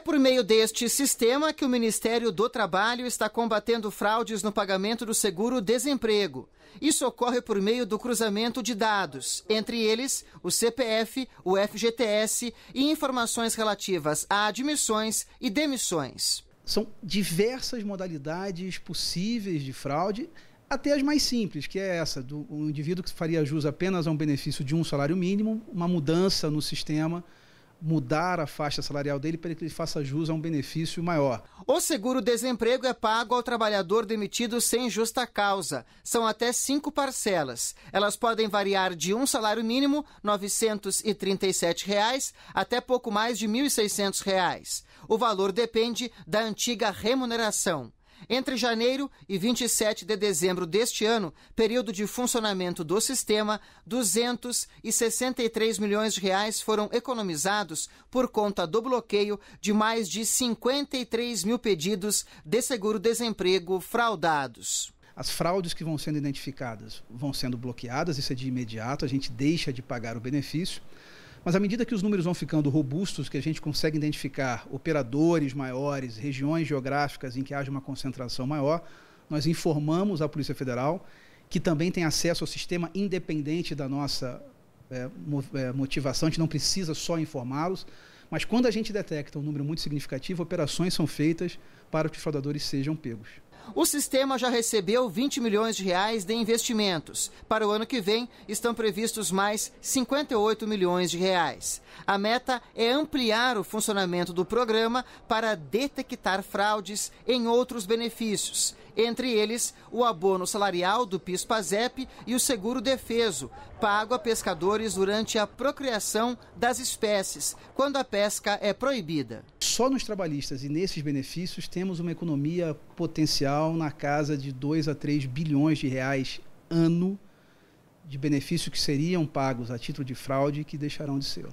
por meio deste sistema que o Ministério do Trabalho está combatendo fraudes no pagamento do seguro-desemprego. Isso ocorre por meio do cruzamento de dados, entre eles o CPF, o FGTS e informações relativas a admissões e demissões. São diversas modalidades possíveis de fraude, até as mais simples, que é essa do um indivíduo que faria jus apenas a um benefício de um salário mínimo, uma mudança no sistema mudar a faixa salarial dele para que ele faça jus a um benefício maior. O seguro-desemprego é pago ao trabalhador demitido sem justa causa. São até cinco parcelas. Elas podem variar de um salário mínimo, R$ 937, reais, até pouco mais de R$ 1.600. Reais. O valor depende da antiga remuneração. Entre janeiro e 27 de dezembro deste ano, período de funcionamento do sistema, 263 milhões de reais foram economizados por conta do bloqueio de mais de 53 mil pedidos de seguro-desemprego fraudados. As fraudes que vão sendo identificadas vão sendo bloqueadas, isso é de imediato, a gente deixa de pagar o benefício. Mas à medida que os números vão ficando robustos, que a gente consegue identificar operadores maiores, regiões geográficas em que haja uma concentração maior, nós informamos a Polícia Federal, que também tem acesso ao sistema independente da nossa é, é motivação, a gente não precisa só informá-los. Mas quando a gente detecta um número muito significativo, operações são feitas para que os fraudadores sejam pegos. O sistema já recebeu 20 milhões de reais de investimentos. Para o ano que vem, estão previstos mais 58 milhões de reais. A meta é ampliar o funcionamento do programa para detectar fraudes em outros benefícios, entre eles o abono salarial do PIS/PASEP e o seguro defeso, pago a pescadores durante a procriação das espécies, quando a pesca é proibida só nos trabalhistas e nesses benefícios temos uma economia potencial na casa de 2 a 3 bilhões de reais ano de benefícios que seriam pagos a título de fraude e que deixarão de ser.